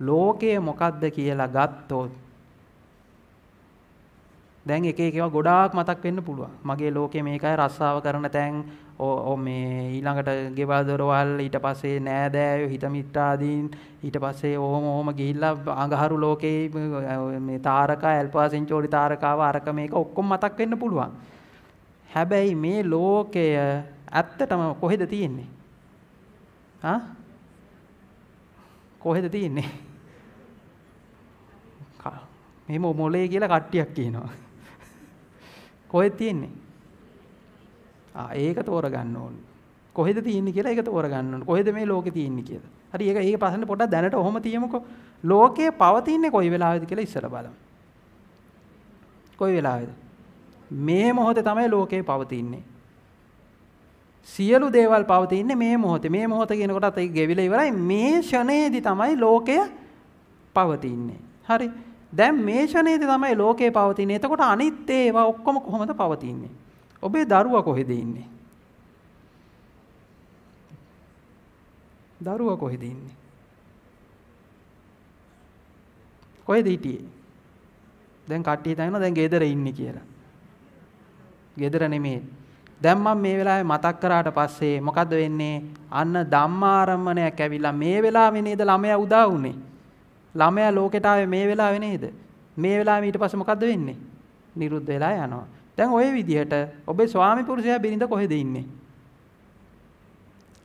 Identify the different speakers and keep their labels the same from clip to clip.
Speaker 1: ලෝකය මොකක්ද කියලා ගත්තොත් දැන් එක එකව ගොඩාක් මතක් වෙන්න පුළුවන්. මගේ ලෝකේ මේකයි රස්සාව කරන තැන් මේ ඊළඟට ගෙවල් දොරවල් ඊට පස්සේ නෑදෑයෝ හිත මිත්‍රාදීන් ඊට පස්සේ ඕම ඕම ගිහිල්ලා අඟහරු ලෝකේ මේ තාරකා ඇල්පාසෙන්චෝරි තාරකාව අරක මේක ඔක්කොම මතක් වෙන්න පුළුවන්. හැබැයි මේ ලෝකය ඇත්තටම කොහෙද තියෙන්නේ? ආ? කොහෙද තියෙන්නේ? මෙහෙම මොලේ කියලා කට්ටියක් කියනවා. කොහෙද තියෙන්නේ? ආ ඒක තෝරගන්න ඕනේ. කොහෙද තියෙන්නේ කියලා ඒක තෝරගන්න ඕනේ. කොහෙද මේ ලෝකේ තියෙන්නේ කියලා. හරි ඒක ඒක ප්‍රශ්නේ පොඩ්ඩක් දැනට ඔහොම තියමුකෝ. ලෝකේ පවතින්නේ කොයි වෙලාවෙද කියලා ඉස්සර බලමු. කොයි වෙලාවෙද? මේ මොහොතේ තමයි ලෝකේ පවතින්නේ. සියලු දේවල් පවතින්නේ මේ මොහොතේ. මේ මොහොත කියනකොටත් ඒක ගෙවිලා ඉවරයි. මේ ෂණයේදී තමයි ලෝකය පවතින්නේ. හරි. දැන් මේ ෂණයේදී තමයි ලෝකේ පවතින්නේ. එතකොට අනිත් ඒවා ඔක්කොම කොහොමද පවතින්නේ? ඔබේ දරුවා කොහෙද ඉන්නේ? දරුවා කොහෙද ඉන්නේ? කොහෙද හිටියේ? දැන් කට්ටිය හිතනවා දැන් ගෙදර ඉන්නේ කියලා. ගෙදර නෙමෙයි. දැන් මම මේ වෙලාවේ මතක් කරාට පස්සේ මොකද වෙන්නේ? අන්න ධම්මාරම්මණයක් ඇවිල්ලා මේ වෙලාවේ නේද ළමයා උදා වුනේ. ළමයා ලෝකෙට ආවේ මේ වෙලාවේ නේද? මේ වෙලාවේ ඊට පස්සේ මොකද්ද වෙන්නේ? නිරුද්ධ වෙලා යනවා. දැන් ওই විදිහට ඔබේ ස්වාමි පුරුෂයා බිරිඳ කොහෙද ඉන්නේ?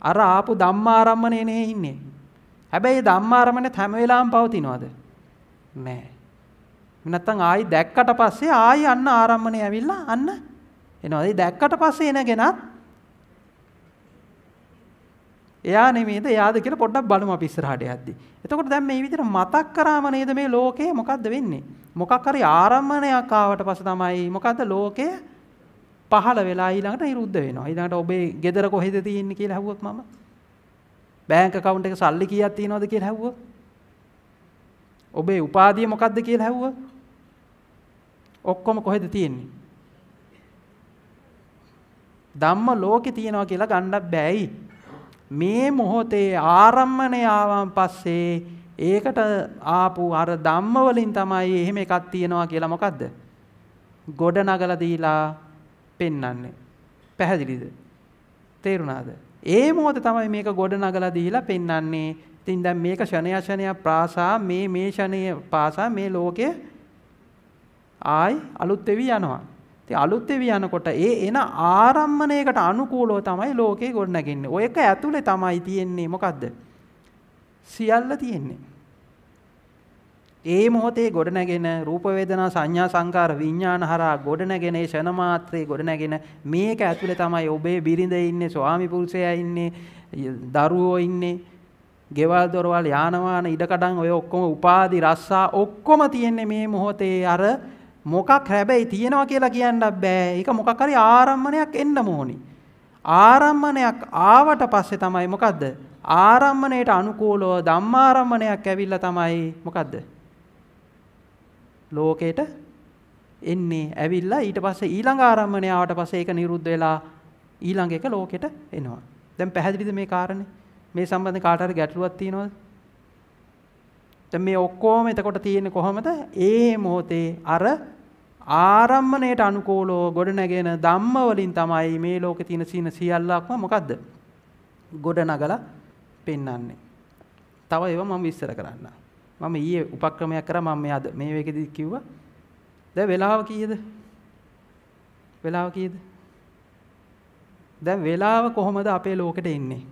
Speaker 1: අර ආපු ධම්මාරම්මනේ නේ ඉන්නේ. හැබැයි ධම්මාරම්මනේ හැම වෙලාවෙම පවතිනවද? නෑ. නැත්තම් ආයි දැක්කට පස්සේ ආයි අන්න ආරම්මනේ ඇවිල්ලා අන්න එනවා. ඒ දැක්කට පස්සේ එනගෙනත් එයා නෙමේද එයාද කියලා පොඩ්ඩක් බලමු අපි ඉස්සරහට යද්දි. එතකොට දැන් මේ විදිහට මතක් කරාම නේද මේ ලෝකේ මොකද්ද වෙන්නේ? මොකක් හරි ආරම්මණයක් ආවට පස්සේ තමයි මොකද්ද ලෝකය පහළ වෙලා ඊළඟට නිරුද්ධ වෙනවා. ඊළඟට ඔබේ ගෙදර කොහෙද තියෙන්නේ කියලා අහුවොත් මම බැංක account එක සල්ලි කීයක් තියෙනවද කියලා අහුවොත් ඔබේ උපාධිය මොකද්ද කියලා අහුවොත් ඔක්කොම කොහෙද තියෙන්නේ? ධම්ම ලෝකේ තියෙනවා කියලා ගන්නත් බෑයි. මේ මොහොතේ ආරම්මණය ආවන් පස්සේ ඒකට ආපු අර ධම්ම වලින් තමයි එහෙම එකක් තියෙනවා කියලා මොකද්ද? ගොඩ නගලා දීලා පෙන්වන්නේ. පැහැදිලිද? තේරුණාද? ඒ මොහොත තමයි මේක ගොඩ නගලා දීලා පෙන්වන්නේ. ඉතින් දැන් මේක ෂණය ෂණය ප්‍රාසා මේ මේ ෂණය පාසා මේ ලෝකය ආයි අලුත් වෙවි යනවා. ඉතින් අලුත් වෙවි යනකොට ඒ එන ආරම්මණයකට අනුකූලව තමයි ලෝකේ ගොඩනගන්නේ. ඔය එක ඇතුලේ තමයි තියෙන්නේ මොකද්ද? සියල්ල තියෙන්නේ. ඒ මොහොතේ ගොඩනැගෙන රූප වේදනා සංඥා සංකාර විඥාන හරහා ගොඩනැගෙන ඒ ෂණ මාත්‍රේ ගොඩනැගෙන මේක ඇතුලේ තමයි ඔබේ බිරිඳ ඉන්නේ ස්වාමි පුරුෂයා ඉන්නේ දරුවෝ ඉන්නේ ගෙවල් දොරවල් යානවාන ඉඩකඩම් ඔය ඔක්කොම උපාදි රස්සා ඔක්කොම තියෙන්නේ මේ මොහොතේ අර මොකක් හැබැයි තියෙනවා කියලා කියන්නත් බෑ. ඒක මොකක් හරි ආරම්මණයක් එන්න ඕනි. ආරම්මණයක් ආවට පස්සේ තමයි මොකද්ද? ආරම්මණයට අනුකූලව ධම්මාරම්මණයක් ඇවිල්ලා තමයි මොකද්ද? ලෝකේට එන්නේ ඇවිල්ලා ඊට පස්සේ ඊළඟ ආරම්මණය ආවට පස්සේ ඒක නිරුද්ධ වෙලා ඊළඟ එක ලෝකෙට එනවා. දැන් පැහැදිලිද මේ කාරණේ? මේ සම්බන්ධ කාට හරි ගැටලුවක් තියෙනවද? දැන් මේ ඔක්කොම එතකොට තියෙන්නේ කොහොමද? ඒ මොහොතේ අර ආරම්මණයට අනුකූලව ගොඩනැගෙන ධම්ම වලින් තමයි මේ ලෝකේ තියෙන සීන සියල්ලක්ම මොකද්ද? ගොඩනගලා පෙන්වන්නේ. තව ඒවා මම විස්තර කරන්න. මම ඊයේ උපක්‍රමයක් කරා මම මේ අද මේ වේකෙදි කිව්වා. දැන් වෙලාව කීයද? වෙලාව කීයද? දැන් වෙලාව කොහොමද අපේ ලෝකෙට එන්නේ?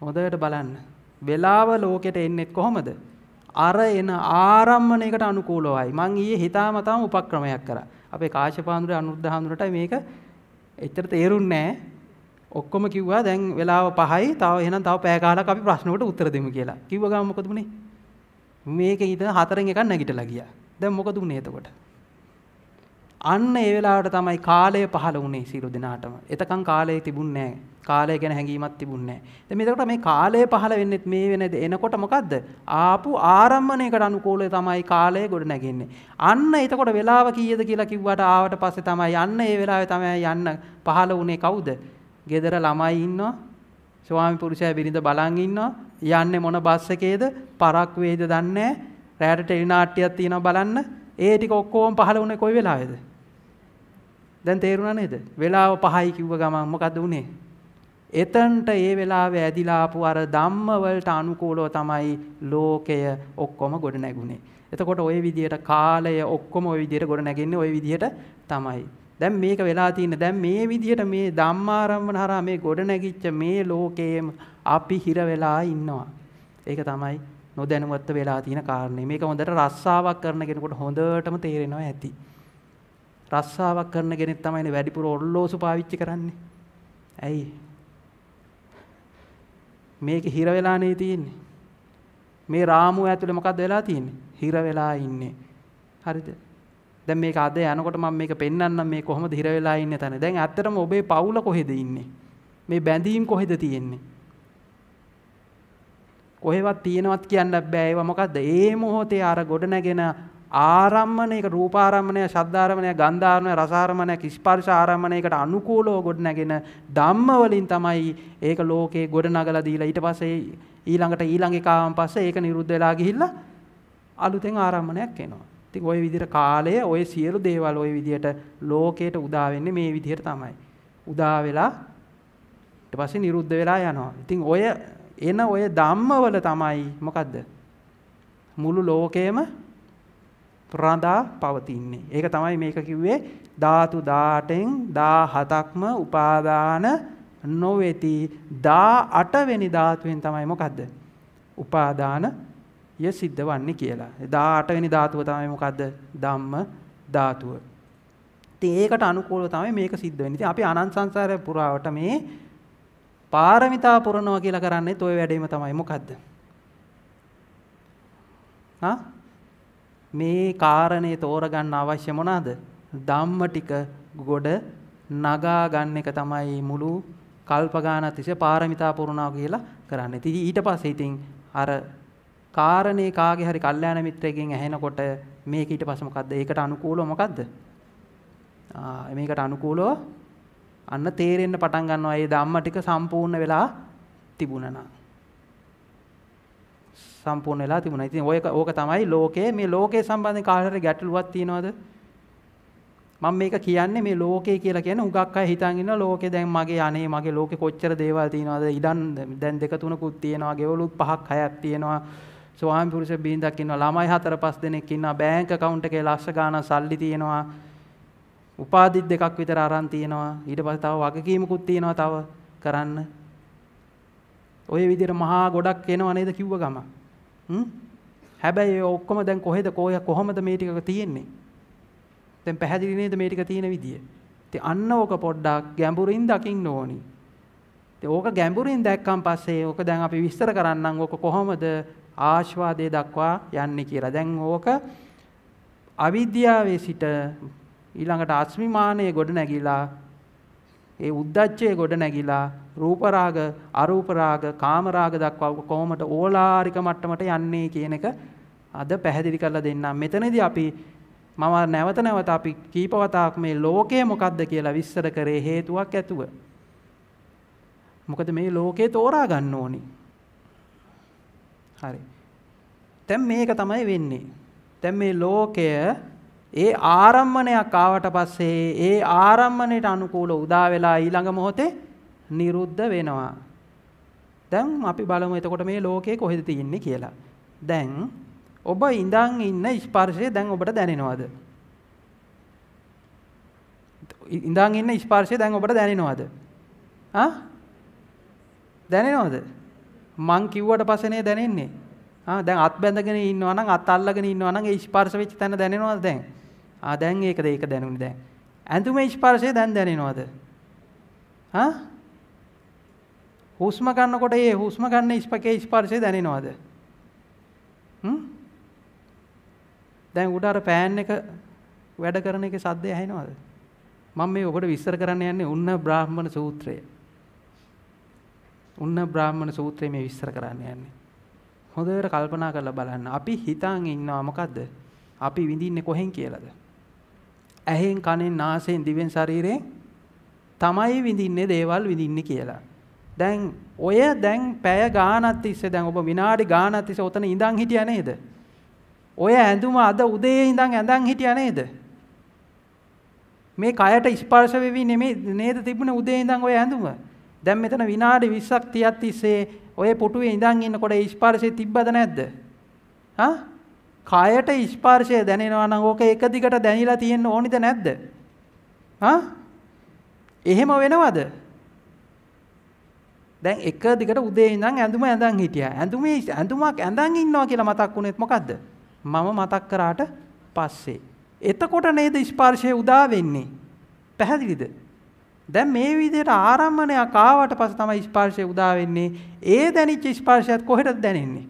Speaker 1: හොඳට බලන්න. වෙලාව ලෝකෙට එන්නේ කොහොමද? අර එන ආරම්මණයකට අනුකූලවයි. මං ඊයේ හිතාමතාම උපක්‍රමයක් කරා. අපේ කාශ්‍යපාඳුරේ අනුරුද්ධහඳුරට මේක එච්චර තේරුන්නේ නැහැ. ඔක්කොම කිව්වා දැන් වෙලාව 5යි. තව එහෙනම් තව පැය කාලක් අපි ප්‍රශ්නවලට උත්තර දෙමු කියලා. කිව්ව ගමන් මොකද වුනේ? මේකේ ඉතින් හතරෙන් එකක් නැගිටලා ගියා. දැන් මොකද වුනේ එතකොට? අන්න ඒ වෙලාවට තමයි කාලය පහළ වුණේ සියලු දෙනාටම. එතකන් කාලය තිබුණේ නැහැ. කාලය ගැන හැඟීමක් තිබුණේ නැහැ. දැන් මේකට මේ කාලය පහළ වෙන්නෙත් මේ වෙන එනකොට මොකද්ද? ආපු ආරම්භණයකට අනුකූලව තමයි කාලය ගොඩ නැගෙන්නේ. අන්න එතකොට වෙලාව කීයද කියලා කිව්වට ආවට පස්සේ තමයි අන්න ඒ වෙලාවේ තමයි යන්න පහළ වුණේ කවුද? ගෙදර ළමයි ඉන්නවා. ස්වාමි පුරුෂයා බිරිඳ බලන් ඉන්නවා. යන්නේ මොන බස් එකේද? පරක් වේද දන්නේ නැහැ. රැයට ටෙලි නාට්‍යයක් තියෙනවා බලන්න. ඒ ටික ඔක්කොම පහළ වුණේ කොයි වෙලාවේද? දැන් තේරුණා නේද? වෙලාව 5යි කිව්ව ගමන් මොකද වුනේ? එතනට ඒ වෙලාවේ ඇදිලා ආපු අර ධම්ම වලට අනුකූලව තමයි ලෝකය ඔක්කොම ගොඩ නැගුණේ. එතකොට ওই විදිහට කාලය ඔක්කොම ওই විදිහට ගොඩ නැගෙන්නේ ওই විදිහට තමයි. දැන් මේක වෙලා තියෙන දැන් මේ විදිහට මේ ධම්මාරම්මන හරහා මේ ගොඩ නැගිච්ච මේ ලෝකයේම අපි හිර වෙලා ඉන්නවා. ඒක තමයි නොදැනුවත්ව වෙලා තියෙන කාරණේ. මේක හොඳට රස්සාවක් කරන කෙනෙකුට හොඳටම තේරෙනවා ඇති. රස්සාවක් කරන කෙනෙක් තමයි වැඩිපුර ඔල්ලෝසු පාවිච්චි කරන්නේ. ඇයි? මේක හිර වෙලානේ තියෙන්නේ. මේ රාමුව ඇතුලේ මොකද්ද වෙලා තියෙන්නේ? හිර වෙලා ඉන්නේ. හරිද? දැන් මේක අද යනකොට මම මේක පෙන්වන්නම් මේ කොහොමද හිර වෙලා ඉන්නේ තන. දැන් ඇත්තටම ඔබේ පවුල කොහෙද ඉන්නේ? මේ බැඳීම් කොහෙද තියෙන්නේ? කොහෙවත් තියෙනවත් කියන්න බෑ. ඒවා මොකද්ද? ඒ මොහොතේ අර ගොඩ නැගෙන ආරම්මණයක රූපාරම්මණය, ශබ්දාරම්මණය, ගන්ධාරම්මණය, රසාරම්මණය, ස්පර්ශ ආරම්මණයකට අනුකූලව ගොඩනැගෙන ධම්ම වලින් තමයි ඒක ලෝකේ ගොඩනගලා දීලා ඊට පස්සේ ඊළඟට ඊළඟ එකාවන් පස්සේ ඒක නිරුද්ධ වෙලා ගිහිල්ලා අලුතෙන් ආරම්මණයක් එනවා. ඉතින් ওই විදිහට කාලය, ওই සියලු දේවල් ওই විදිහට ලෝකයට උදා වෙන්නේ මේ විදිහට තමයි. උදා වෙලා ඊට පස්සේ නිරුද්ධ වෙලා යනවා. ඉතින් ඔය එන ඔය ධම්මවල තමයි මොකද්ද? මුළු ලෝකේම රඳා පවතින්නේ. ඒක තමයි මේක කිව්වේ ධාතු 18න් 17ක්ම උපාදාන නොවේති 18 වෙනි ධාතුවෙන් තමයි මොකද්ද? උපාදාන ය සිද්ධ වන්නේ කියලා. 18 වෙනි ධාතුව තමයි මොකද්ද? ධම්ම ධාතුව. ඉතින් ඒකට අනුකූලව තමයි මේක සිද්ධ වෙන්නේ. ඉතින් අපි අනන්ත සංසාරය පුරාවට මේ පාරමිතා පුරනවා කියලා කරන්නේත් ওই වැඩේම තමයි. මොකද්ද? හා මේ කාරණේ තෝරගන්න අවශ්‍ය මොනවාද? ධම්ම ටික ගොඩ නගා ගන්න එක තමයි මුළු කල්පගාන තිස්සේ පාරමිතා පුරනවා කියලා කරන්නේ. ඉතින් ඊට පස්සේ ඉතින් අර කාරණේ කාගේ හරි කල්යාණ මිත්‍රයෙක්ගෙන් ඇහෙනකොට මේක ඊට පස්සේ මොකද්ද? ඒකට අනුකූලව මොකද්ද? මේකට අනුකූලව අන්න තේරෙන්න පටන් ගන්නවා. ඒ ධම්ම ටික සම්පූර්ණ වෙලා තිබුණා සම්පූර්ණ වෙලා තිබුණා. ඉතින් ඔයක ඕක තමයි ලෝකයේ මේ ලෝකයේ සම්බන්ධයෙන් කාටරි ගැටලුවක් තියෙනවද? මම මේක කියන්නේ මේ ලෝකය කියලා කියන්නේ උගක් අය හිතන් ඉන්නවා ලෝකේ දැන් මගේ අනේ මගේ ලෝකේ කොච්චර දේවල් තියෙනවද ඉඩම් දැන් දෙක තුනකුත් තියෙනවා ගෙවලුත් පහක් හයක් තියෙනවා ස්වාමි පුරුෂ බින්දක් ඉන්නවා ළමයි හතර පහ දෙනෙක් ඉන්නවා බැංක account එකේ ලක්ෂ ගාණක් සල්ලි තියෙනවා උපාධිත් දෙකක් විතර අරන් තියෙනවා ඊට පස්සේ තව වගකීමකුත් තියෙනවා තව කරන්න ඔය විදිහට මහා ගොඩක් එනවා නේද කිව්ව ගමන් හැබැයි ඔක්කොම දැන් කොහෙද කෝය කොහොමද මේ ටික තියෙන්නේ? දැන් පැහැදිලි නේද මේ ටික තියෙන විදිය? ඉතින් අන්න ඕක පොඩ්ඩක් ගැඹුරින් දකින්න ඕනි. ඉතින් ඕක ගැඹුරින් දැක්කන් පස්සේ ඕක දැන් අපි විස්තර කරන්නම් ඕක කොහොමද ආශාදේ දක්වා යන්නේ කියලා. දැන් ඕක අවිද්‍යාවේ සිට ඊළඟට අස්මිමානයේ ගොඩ නැගිලා ඒ උද්දච්චයේ ගොඩ නැගිලා රූප රාග, අරූප රාග, කාම රාග දක්වා කොහොමද ඕලාරික මට්ටමට යන්නේ කියන එක අද පැහැදිලි කරලා දෙන්නම්. මෙතනදී අපි මම නැවත නැවත අපි කීප වතාවක් මේ ලෝකය මොකද්ද කියලා විස්තර කරේ හේතුවක් ඇතුව. මොකද මේ ලෝකේ තෝරා ගන්න ඕනි. හරි. දැන් මේක තමයි වෙන්නේ. දැන් මේ ලෝකය ඒ ආරම්මණයක් ආවට පස්සේ ඒ ආරම්මණයට අනුකූල උදා වෙලා ඊළඟ මොහොතේ නිරුද්ධ වෙනවා. දැන් අපි බලමු එතකොට මේ ලෝකේ කොහෙද තියෙන්නේ කියලා. දැන් ඔබ ඉඳන් ඉන්න ස්පර්ශය දැන් ඔබට දැනෙනවද? ඉඳන් ඉන්න ස්පර්ශය දැන් ඔබට දැනෙනවද? ආ? දැනෙනවද? මං කිව්වට පස්සේනේ දැනෙන්නේ. ආ දැන් අත් බැඳගෙන ඉන්නවා නම් අත් අල්ලගෙන ඉන්නවා නම් ඒ ස්පර්ශ වෙච්ච තැන දැනෙනවද දැන්? ආ දැන් ඒකද ඒක දැනුනේ දැන්. ඇඳුමේ ස්පර්ශය දැන් දැනෙනවද? ආ? හුස්ම ගන්නකොට ඒ හුස්ම ගන්න ස්පකේ ස්පර්ශය දැනෙනවද? හ්ම්? දැන් උඩ අර පෑන් එක වැඩ කරන එකේ සද්දය ඇහෙනවද? මම මේ ඔබට විස්තර කරන්න යන්නේ උන්න බ්‍රාහ්මණ සූත්‍රය. උන්න බ්‍රාහ්මණ සූත්‍රය මේ විස්තර කරන්න යන්නේ. හොඳට කල්පනා කරලා බලන්න. අපි හිතන් ඉන්නවා මොකද්ද? අපි විඳින්නේ කොහෙන් කියලාද? ඇහෙන්, කනෙන්, නාසයෙන්, දිවෙන්, ශරීරයෙන් තමයි විඳින්නේ දේවල් විඳින්නේ කියලා. දැන් ඔය දැන් පැය ගානක් තිස්සේ දැන් ඔබ විනාඩි ගානක් තිස්සේ ඔතන ඉඳන් හිටියා නේද? ඔය ඇඳුම අද උදේ ඉඳන් ඇඳන් හිටියා නේද? මේ කයට ස්පර්ශ වෙවි නෙමෙයි නේද තිබුණේ උදේ ඉඳන් ඔය ඇඳුම. දැන් මෙතන විනාඩි 20ක් 30ක් තිස්සේ ඔය පුටුවේ ඉඳන් ඉන්නකොට ස්පර්ශය තිබ්බද නැද්ද? හා? කයට ස්පර්ශය දැනෙනවා නම් ඕක එක දිගට දැනিলা තියෙන්න ඕනිද නැද්ද? හා? එහෙම වෙනවද? දැන් එක දිගට උදේ ඉඳන් ඇඳුම ඇඳන් හිටියා. ඇඳුමේ ඇඳුමක් ඇඳන් ඉන්නවා කියලා මතක් වුණෙත් මොකද්ද? මම මතක් කරාට පස්සේ. එතකොට නේද ස්පර්ශය උදා වෙන්නේ. පැහැදිලිද? දැන් මේ විදිහට ආරම්භණයක් ආවට පස්සේ තමයි ස්පර්ශය උදා වෙන්නේ. ඒ දැනිච්ච ස්පර්ශයත් කොහෙටද දැනෙන්නේ?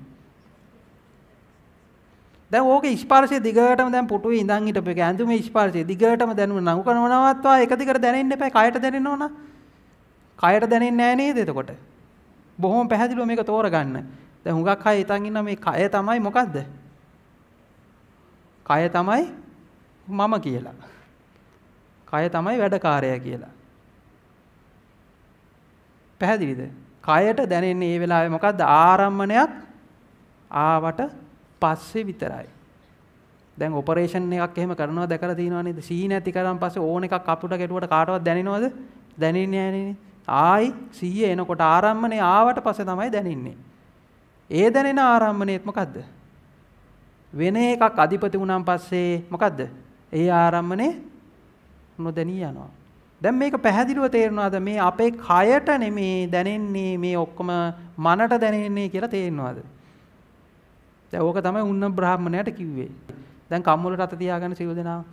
Speaker 1: දැන් ඕක ස්පර්ශයේ දිගටම දැන් පුටුවේ ඉඳන් හිටපේක ඇඳුමේ ස්පර්ශයේ දිගටම දැනුණා නම් උකනවනවත්වා එක දිගට දැනෙන්න එපා. කයට දැනෙන්න ඕන. කයට දැනෙන්නේ නැහැ නේද එතකොට? බොහොම පැහැදිලිව මේක තෝරගන්න. දැන් හුඟක් අය හිතන් ඉන්න මේ කය තමයි මොකද්ද? කය තමයි මම කියලා. කය තමයි වැඩකාරයා කියලා. පැහැදිලිද? කයට දැනෙන්නේ මේ වෙලාවේ මොකද්ද? ආරම්මණයක් ආවට පස්සේ විතරයි. දැන් ඔපරේෂන් එකක් එහෙම කරනවා දැකලා තියෙනවා නේද? සීන ඇති කරන් පස්සේ ඕන එකක් අපුට ගැටුවට කාටවත් දැනෙනවද? දැනෙන්නේ නැහැ නේද? ආයි 100 එනකොට ආරම්මනේ ආවට පස්සේ තමයි දැනෙන්නේ. ඒ දැනෙන ආරම්මණයත් මොකද්ද? වෙන එකක් අධිපති වුණාන් පස්සේ මොකද්ද? ඒ ආරම්මනේ නොදැනී යනවා. දැන් මේක පැහැදිලිව තේරෙනවද මේ අපේ කයට නෙමේ දැනෙන්නේ මේ ඔක්කොම මනට දැනෙන්නේ කියලා තේරෙනවද? දැන් ඕක තමයි උන්න බ්‍රාහ්මණයට කිව්වේ. දැන් කම්මුලට අත තියාගෙන සිල් දෙනවා.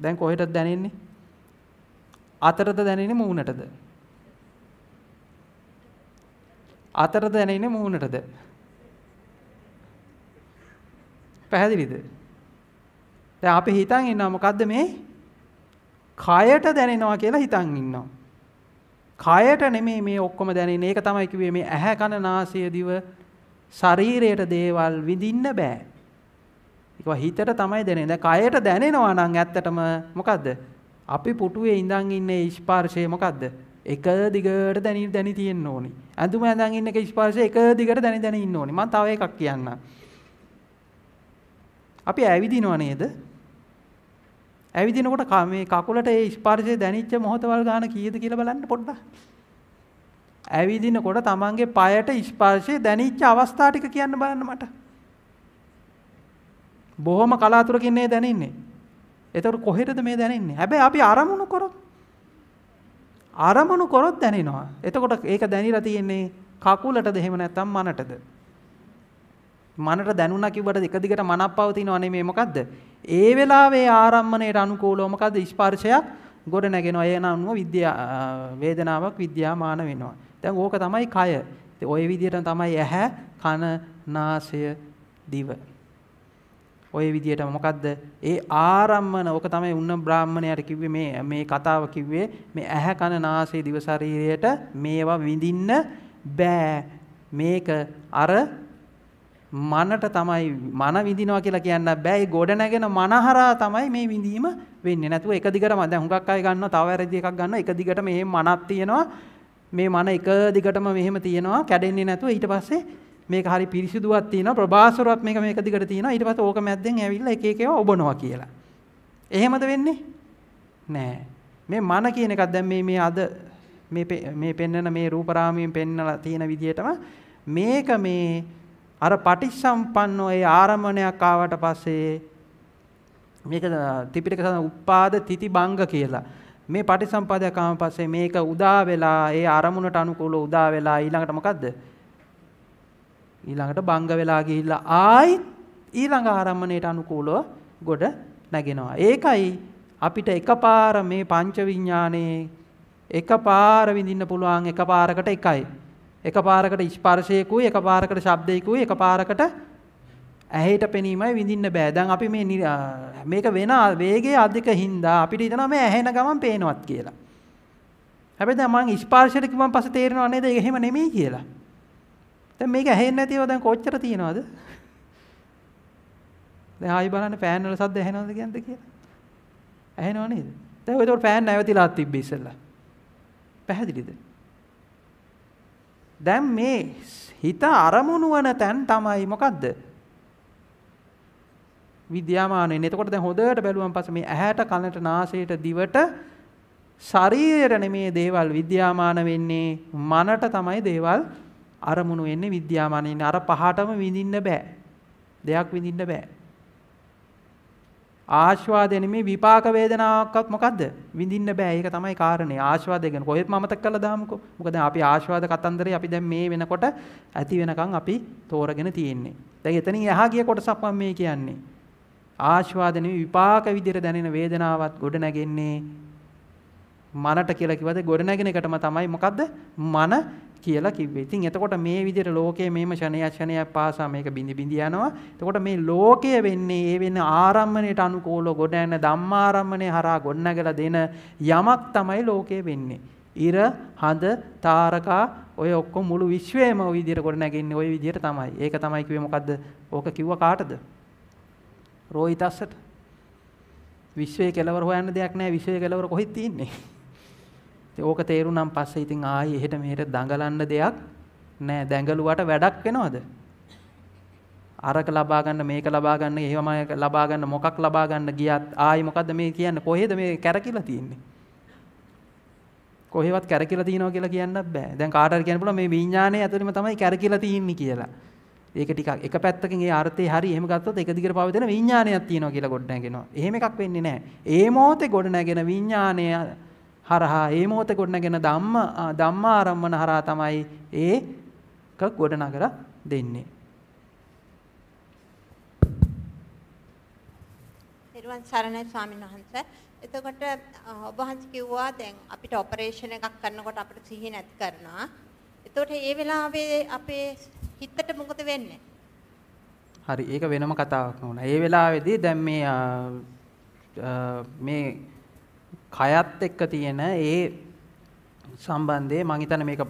Speaker 1: දැන් කොහෙටද දැනෙන්නේ? අතරද දැනෙන්නේ මූණටද? අතරද දැනෙන්නේ මූණටද? පැහැදිලිද? දැන් අපි හිතන් ඉන්නවා මොකද්ද මේ? කයට දැනෙනවා කියලා හිතන් ඉන්නවා. කයට නෙමෙයි මේ ඔක්කොම දැනෙන්නේ. ඒක තමයි කිව්වේ මේ ඇහැ කන නාසය දිව ශරීරයට දේවල් විඳින්න බෑ. ඒක හිතට තමයි දැනෙන්නේ. දැන් කයට දැනෙනවා නම් ඇත්තටම මොකද්ද? අපි පුටුවේ ඉඳන් ඉන්නේ ස්පර්ශය මොකද්ද? එක දිගට දැනි දැනි තියෙන්න ඕනි. ඇඳුම ඇඳන් ඉන්න එක ස්පර්ශය එක දිගට දැනි දැනි ඉන්න ඕනි. මම තව එකක් කියන්නම්. අපි ඇවිදිනව නේද? ඇවිදිනකොට මේ කකුලට ඒ ස්පර්ශය දැනිච්ච මොහොතවල් ගන්න කීයද කියලා බලන්න පොඩ්ඩක්. ඇවිදිනකොට තමන්ගේ পায়ට ස්පර්ශය දැනිච්ච අවස්ථා ටික කියන්න බලන්න මට. බොහොම කලාතුරකින් නේ දැනින්නේ. එතකොට කොහෙද මේ දැනෙන්නේ? හැබැයි අපි අරමුණු කරොත් අරමුණු කරොත් දැනෙනවා. එතකොට ඒක දැනিলা තියෙන්නේ කකුලටද එහෙම නැත්නම් මනටද? මනට දැනුණා කිව්වට එක දිගට මනක් පවතිනවා නෙමෙයි මොකද්ද? ඒ වෙලාවේ ආරම්මණයට අනුකූලව මොකද්ද ස්පර්ශයක් ගොඩ නැගෙනවා. ඒ නනුව විද්‍යා වේදනාවක් විද්‍යාමාන වෙනවා. දැන් ඕක තමයි කය. ඔය විදිහට තමයි ඇහැ, කන, නාසය, දිව. ඔය විදියට මොකද්ද ඒ ආරම්මන ඕක තමයි උන්න බ්‍රාහ්මණයට කිව්වේ මේ මේ කතාව කිව්වේ මේ ඇහැ කන නාසය දිව ශරීරයට මේවා විඳින්න බෑ මේක අර මනට තමයි මන විඳිනවා කියලා කියන්න බෑ ඒ ගොඩ නැගෙන මනහරා තමයි මේ විඳීම වෙන්නේ නැතුව එක දිගටම දැන් හුඟක් අය ගන්නවා තව වැරදි එකක් ගන්නවා එක දිගට මේ මනක් තියෙනවා මේ මන එක දිගටම මෙහෙම තියෙනවා කැඩෙන්නේ නැතුව ඊට පස්සේ මේක හරි පිරිසිදුවක් තියෙනවා ප්‍රභාසරවත් මේක මේක දිගට තියෙනවා ඊට පස්සේ ඕක මැද්දෙන් ඇවිල්ලා එක එක ඒවා ඔබනවා කියලා. එහෙමද වෙන්නේ? නෑ. මේ මන කියන එකක් දැන් මේ මේ අද මේ මේ පෙන්නන මේ රූපරාමයෙන් පෙන්නලා තියෙන විදිහටම මේක මේ අර පටිච්චසම්පන්න ඒ ආරම්මණයක් ආවට පස්සේ මේක ත්‍රිපිටක සඳහන් උපාද තితి බංග කියලා. මේ පටිසම්පාදයක් ආවන් පස්සේ මේක උදා වෙලා ඒ අරමුණට අනුකූලව උදා වෙලා ඊළඟට මොකද්ද? ඊළඟට බංග වෙලා ගිහිල්ලා ආයි ඊළඟ ආරම්මණයට අනුකූලව ගොඩ නැගෙනවා. ඒකයි අපිට එකපාර මේ පංච විඥානයේ එකපාර විඳින්න පුළුවන් එකපාරකට එකයි. එකපාරකට ස්පර්ශයකුයි එකපාරකට ශබ්දයකුයි එකපාරකට ඇහෙට පෙනීමයි විඳින්න බෑ. දැන් අපි මේ මේක වෙන වේගයේ අධික හින්දා අපිට හිතනවා මේ ඇහෙන ගමන් පේනවත් කියලා. හැබැයි දැන් මම ස්පර්ශයට කිව්වන් පස්සේ තේරෙනව නේද? ඒක එහෙම නෙමෙයි කියලා. දැන් මේක ඇහෙන්නේ නැතිව දැන් කොච්චර තියනවද? දැන් ආයි බලන්න ෆෑන් වල සද්ද ඇහෙනවද කියන්ද කියලා. ඇහෙනව නේද? දැන් ඒකට ෆෑන් නැවතිලා තිබ්බ ඉස්සෙල්ලා. පැහැදිලිද? දැන් මේ හිත අරමුණු වන තැන් තමයි මොකද්ද? විද්‍යාමාන එන්නේ. එතකොට දැන් හොදට බැලුවම පස්සේ මේ ඇහැට කනට නාසයට දිවට ශරීරයට නෙමේ දේවල් විද්‍යාමාන වෙන්නේ මනට තමයි දේවල් අරමුණු එන්නේ විද්‍යාමානින් අර පහටම විඳින්න බෑ. දෙයක් විඳින්න බෑ. ආශ්වාදය නෙමේ විපාක වේදනාවක්වත් මොකද්ද? විඳින්න බෑ. ඒක තමයි කාරණේ. ආශ්වාදය ගැන කොහෙත් මතක කරලා දාමුකෝ. මොකද අපි ආශ්වාද කතන්දරේ අපි දැන් මේ වෙනකොට ඇති වෙනකන් අපි තෝරගෙන තියෙන්නේ. දැන් එතනින් එහා ගිය කොටසක් මම මේ කියන්නේ. ආශ්වාද නෙමේ විපාක විදිහට දැනෙන වේදනාවත් ගොඩ නැගෙන්නේ මනට කියලා කිව්වද ගොඩ නැගෙන එකටම තමයි මොකද්ද? මන කියලා කිව්වේ. ඉතින් එතකොට මේ විදිහට ලෝකයේ මේම ෂණය ෂණය පාසා මේක බිඳි බිඳි යනවා. එතකොට මේ ලෝකය වෙන්නේ ඒ වෙන ආරම්මණයට අනුකූලව ගොඩ යන ධම්මාරම්මණය හරහා ගොඩනගලා දෙන යමක් තමයි ලෝකය වෙන්නේ. ඉර හඳ තාරකා ඔය ඔක්කොම මුළු විශ්වයම ওই විදිහට ගොඩ නැගෙන්නේ ওই විදිහට තමයි. ඒක තමයි කිව්වේ මොකද්ද? ඕක කිව්ව කාටද? රෝහිතස්සට. විශ්වයේ කෙලවර හොයන්න දෙයක් නැහැ. විශ්වයේ කෙලවර කොහෙද තියෙන්නේ? ඕක තේරුණාන් පස්සේ ඉතින් ආයේ එහෙට මෙහෙට දඟලන්න දෙයක් නෑ දැඟලුවට වැඩක් වෙනවද අරක ලබා ගන්න මේක ලබා ගන්න එහෙම ලබා ගන්න මොකක් ලබා ගන්න ගියත් ආයි මොකද්ද මේ කියන්නේ කොහෙද මේ කැරකිලා තියෙන්නේ කොහෙවත් කැරකිලා තියෙනවා කියලා කියන්න බෑ දැන් කාටද කියන්න පුළුවන් මේ විඥානයේ ඇතුළෙම තමයි කැරකිලා තියෙන්නේ කියලා ඒක ටිකක් එක පැත්තකින් ඒ අර්ථේ හරි එහෙම ගත්තොත් එක දිගට පවතින විඥානයක් තියෙනවා කියලා ගොඩ නැගෙනවා එහෙම එකක් වෙන්නේ නෑ ඒ මොහොතේ ගොඩ නැගෙන විඥානය හරහා ඒ මොහොත ගොඩනගෙන ධම්ම ධම්මාරම්මන හරහා තමයි ඒක ගොඩනගලා දෙන්නේ. නිර්වන් සරණයි ස්වාමීන් වහන්සේ. එතකොට ඔබ වහන්සේ කිව්වා දැන් අපිට ඔපරේෂන් එකක් කරනකොට අපිට සිහිය නැති කරනවා. එතකොට ඒ වෙලාවේ අපේ හිතට මොකද වෙන්නේ? හරි ඒක වෙනම කතාවක් නෝනා. ඒ වෙලාවේදී දැන් මේ මේ කයත් එක්ක තියෙන ඒ සම්බන්ධයේ මම හිතන්නේ මේක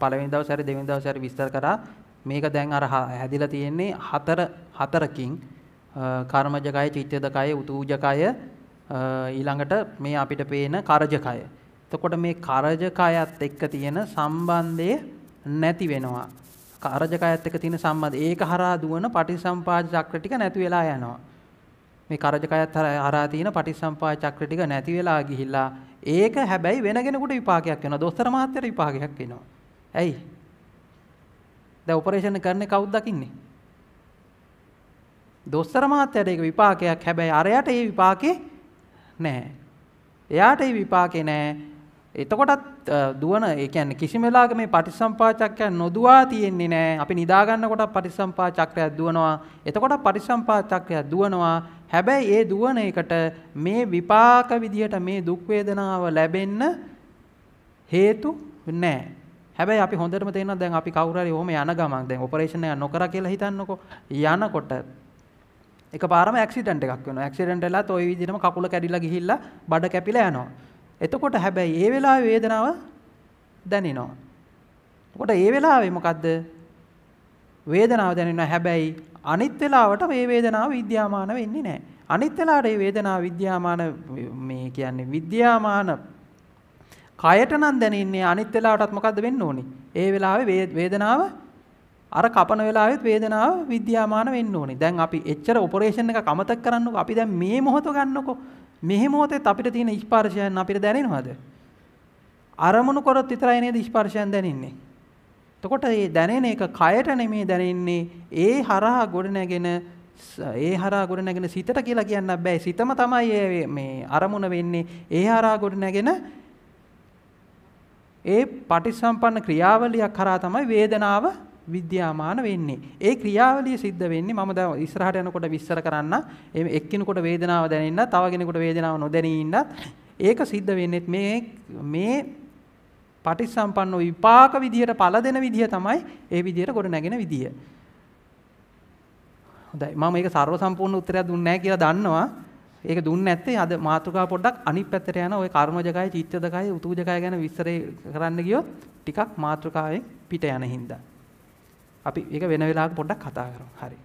Speaker 1: පළවෙනි දවසේ හරි දෙවෙනි දවසේ හරි විස්තර කරා මේක දැන් අර හැදිලා තියෙන්නේ හතර හතරකින් කර්මජකය චිත්තජකය උතුජකය ඊළඟට මේ අපිට පේන කරජකය එතකොට මේ කරජකයත් එක්ක තියෙන සම්බන්ධය නැති වෙනවා කරජකයත් එක්ක තියෙන සම්බන්ධ ඒක හරහා දුවන පටිසම්පාද චක්‍ර ටික නැති වෙලා යනවා මේ කරජකයත් හරහා තියෙන පටිච්චසම්පාය චක්‍ර ටික නැති වෙලා ගිහිල්ලා ඒක හැබැයි වෙනගෙනෙකුට විපාකයක් වෙනවා. දොස්තර මහත්තයට විපාකයක් වෙනවා. ඇයි? දැන් ඔපරේෂන් කරන්නේ කවුද දකින්නේ? දොස්තර මහත්තයට ඒක විපාකයක්. හැබැයි අරයට ඒ විපාකේ නැහැ. එයාට ඒ විපාකේ නැහැ. එතකොටත් දුවන එකන කිසි වෙලාග මේ පටිසම්පාචක්කය නොදවා තියෙන්නේ නෑ අපි නිදාගන්නකොට පටිසම්පා චක්‍රයක් දුවනවා එතකොට පටිසම්පා චක්‍රයක් දුවනවා හැබැයි ඒ දුවන එකට මේ විපාක විදිහට මේ දුක්වේදනාව ලැබෙන්න හේතු නෑ හැබැයි අපි හොඳටම තේරෙනවා දැන් අපි කවුරු හරි ඔහොම යන ගමන් දැන් ඔපරේෂන් එකක් නොකර කියලා හිතන්නකෝ යනකොට එකපාරම ඇක්සිඩන්ට් එකක් වෙනවා ඇක්සිඩන්ට් වෙලාත් ওই විදිහටම කකුල කැඩිලා ගිහිල්ලා බඩ කැපිලා යනවා එතකොට හැබැයි ඒ වෙලාවේ වේදනාව දැනෙනවා. එතකොට ඒ වෙලාවේ මොකද්ද? වේදනාව දැනෙනවා. හැබැයි අනිත් වෙලාවට මේ වේදනාව විද්‍යාමාන වෙන්නේ නැහැ. අනිත් වෙලාවට මේ වේදනාව විද්‍යාමාන මේ කියන්නේ විද්‍යාමාන කයට නම් දැනෙන්නේ අනිත් වෙලාවටත් මොකද්ද වෙන්න ඕනේ? ඒ වෙලාවේ වේදනාව අර කපන වෙලාවෙත් වේදනාව විද්‍යාමාන වෙන්න ඕනේ. දැන් අපි එච්චර ඔපරේෂන් එකක් අමතක කරන්නකෝ. අපි දැන් මේ මොහොත ගන්නකෝ. මෙහෙම හොතෙත් අපිට තියෙන ස්පර්ශයන් අපිට දැනෙනවද? අරමුණු කරොත් විතරයි නේද ස්පර්ශයන් දැනෙන්නේ. එතකොට මේ දැනෙන එක කයට නෙමේ දැනෙන්නේ ඒ හරහා ගොඩනැගෙන ඒ හරහා ගොඩනැගෙන සිතට කියලා කියන්න බෑ. සිතම තමයි මේ අරමුණ වෙන්නේ. ඒ හරහා ගොඩනැගෙන ඒ පටිසම්පන්න ක්‍රියාවලියක් හරහා තමයි වේදනාව විද්‍යාමාන වෙන්නේ. ඒ ක්‍රියාවලිය සිද්ධ වෙන්නේ මම දැන් ඉස්සරහට යනකොට විස්තර කරන්න. ඒ එක්කිනෙකුට වේදනාව දැනෙන්න, තව කෙනෙකුට වේදනාව නොදැනී ඉන්න. ඒක සිද්ධ වෙන්නේ මේ මේ පටිසම්පන්න විපාක විදියට පළ දෙන විදිය තමයි ඒ විදියට ගොඩ නැගෙන විදිය. හොඳයි. මම මේක ਸਰව සම්පූර්ණ උත්තරයක් දුන්නේ නැහැ කියලා දන්නවා. ඒක දුන්නේ නැත්තේ අද මාතෘකා පොඩ්ඩක් අනිත් පැත්තට යන ওই කර්මජකය, චිත්තජකය, උතුජකය ගැන විස්තරේ කරන්න ගියොත් ටිකක් මාතෘකාවෙන් පිට යන හින්දා. අපි ඒක වෙන වෙලාවක පොඩ්ඩක් කතා කරමු. හරි.